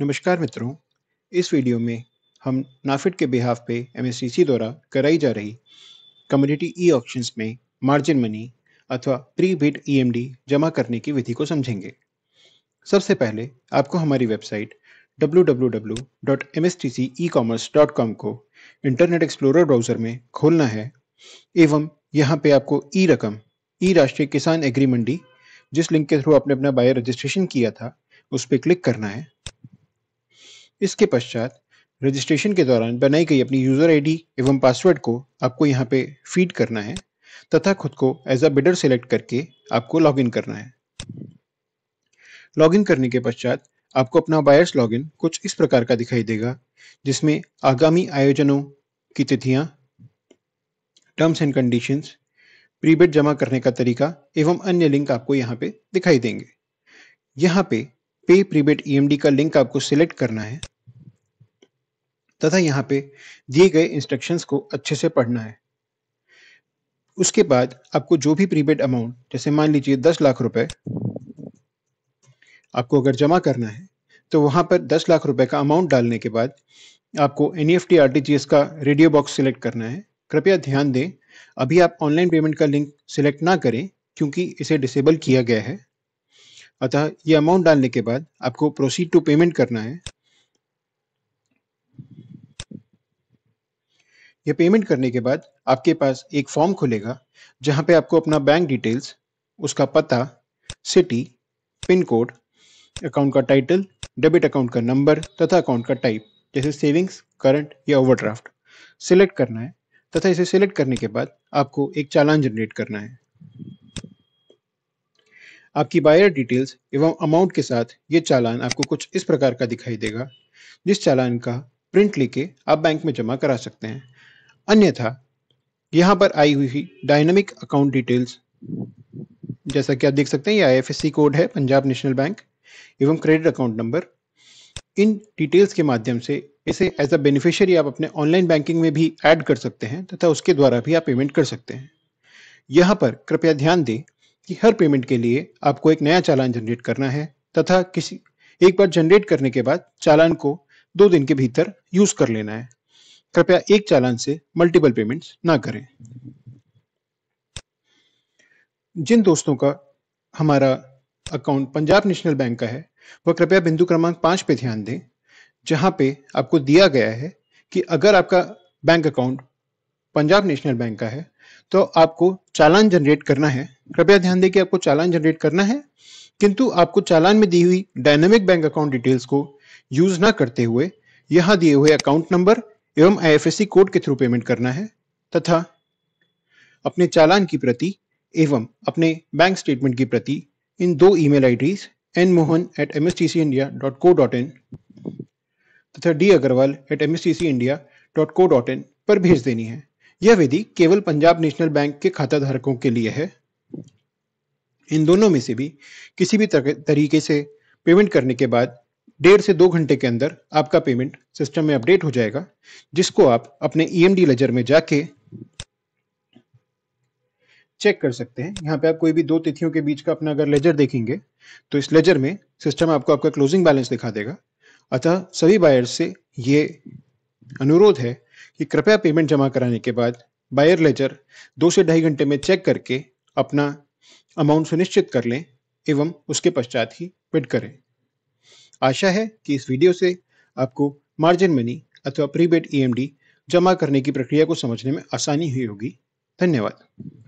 नमस्कार मित्रों इस वीडियो में हम नाफिड के बिहाफ पे एमएससीसी द्वारा कराई जा रही कम्युनिटी ई ऑप्शन में मार्जिन मनी अथवा प्री बिड ई जमा करने की विधि को समझेंगे सबसे पहले आपको हमारी वेबसाइट www.mstcecommerce.com को इंटरनेट एक्सप्लोरर ब्राउज़र में खोलना है एवं यहाँ पे आपको ई रकम ई राष्ट्रीय किसान एग्री मंडी जिस लिंक के थ्रू आपने अपना बायर रजिस्ट्रेशन किया था उस पर क्लिक करना है इसके पश्चात रजिस्ट्रेशन के दौरान बनाई गई अपनी यूज़र आईडी एवं पासवर्ड को आपको यहाँ पे फीड करना है तथा खुद को एज अ बिडर सेलेक्ट करके आपको लॉगिन करना है लॉगिन करने के पश्चात आपको अपना बायर्स लॉगिन कुछ इस प्रकार का दिखाई देगा जिसमें आगामी आयोजनों की तिथियां टर्म्स एंड कंडीशंस प्रीबेड जमा करने का तरीका एवं अन्य लिंक आपको यहाँ पे दिखाई देंगे यहाँ पे पे प्रीपेड ईएमडी e का लिंक आपको सिलेक्ट करना है तथा यहाँ पे दिए गए इंस्ट्रक्शंस को अच्छे से पढ़ना है उसके बाद आपको जो भी प्रीपेड अमाउंट जैसे मान लीजिए दस लाख रुपए आपको अगर जमा करना है तो वहां पर दस लाख रुपए का अमाउंट डालने के बाद आपको एन ई e का रेडियो बॉक्स सिलेक्ट करना है कृपया ध्यान दें अभी आप ऑनलाइन पेमेंट का लिंक सिलेक्ट ना करें क्योंकि इसे डिसेबल किया गया है अतः ये अमाउंट डालने के बाद आपको प्रोसीड टू पेमेंट करना है ये पेमेंट करने के बाद आपके पास एक फॉर्म खुलेगा जहां पे आपको अपना बैंक डिटेल्स उसका पता सिटी पिन कोड अकाउंट का टाइटल डेबिट अकाउंट का नंबर तथा अकाउंट का टाइप जैसे सेविंग्स करंट या ओवरड्राफ्ट सिलेक्ट करना है तथा इसे सिलेक्ट करने के बाद आपको एक चालान जनरेट करना है आपकी बायर डिटेल्स एवं अमाउंट के साथ ये चालान आपको कुछ इस प्रकार का दिखाई देगा जिस चालान का प्रिंट लेके आप बैंक में जमा करा सकते हैं अन्यथा यहाँ पर आई हुई डायनामिक अकाउंट डिटेल्स जैसा कि आप देख सकते हैं ये आईएफएससी कोड है पंजाब नेशनल बैंक एवं क्रेडिट अकाउंट नंबर इन डिटेल्स के माध्यम से इसे एज अ बेनिफिशियरी आप अपने ऑनलाइन बैंकिंग में भी ऐड कर सकते हैं तथा उसके द्वारा भी आप पेमेंट कर सकते हैं यहाँ पर कृपया ध्यान दें कि हर पेमेंट के लिए आपको एक नया चालान जनरेट करना है तथा किसी एक बार जनरेट करने के बाद चालान को दो दिन के भीतर यूज कर लेना है कृपया एक चालान से मल्टीपल पेमेंट्स ना करें जिन दोस्तों का हमारा अकाउंट पंजाब नेशनल बैंक का है वह कृपया बिंदु क्रमांक पांच पे ध्यान दें जहां पे आपको दिया गया है कि अगर आपका bank account Punjab National Bank का है तो आपको चालान जनरेट करना है कृपया ध्यान दें कि आपको चालान जनरेट करना है किंतु आपको चालान में दी हुई डायनेमिक बैंक अकाउंट डिटेल्स को यूज ना करते हुए यहाँ दिए हुए अकाउंट नंबर एवं आईएफएससी कोड के थ्रू पेमेंट करना है तथा अपने चालान की प्रति एवं अपने बैंक स्टेटमेंट की प्रति इन दो email IDs N Mohan at M S T C India dot co dot in तथा D Agarwal at M S T C India dot co dot in पर भेज देनी है यह विधि केवल पंजाब नेशनल बैंक के खाता धारकों के लिए है इन दोनों में से भी किसी भी तरीके से पेमेंट करने के बाद डेढ़ से दो घंटे के अंदर आपका पेमेंट सिस्टम में अपडेट हो जाएगा जिसको आप अपने ई e लेजर में जाके चेक कर सकते हैं यहाँ पे आप कोई भी दो तिथियों के बीच का अपना अगर लेजर देखेंगे तो इस लेजर में सिस्टम आपको आपका क्लोजिंग बैलेंस दिखा देगा अतः सभी बायर्स से ये अनुरोध है कि कृपया पेमेंट जमा कराने के बाद बायर लेजर दो से ढाई घंटे में चेक करके अपना अमाउंट सुनिश्चित कर लें एवं उसके पश्चात ही बिड करें आशा है कि इस वीडियो से आपको मार्जिन मनी अथवा प्रीपेड ईएमडी e जमा करने की प्रक्रिया को समझने में आसानी हुई होगी धन्यवाद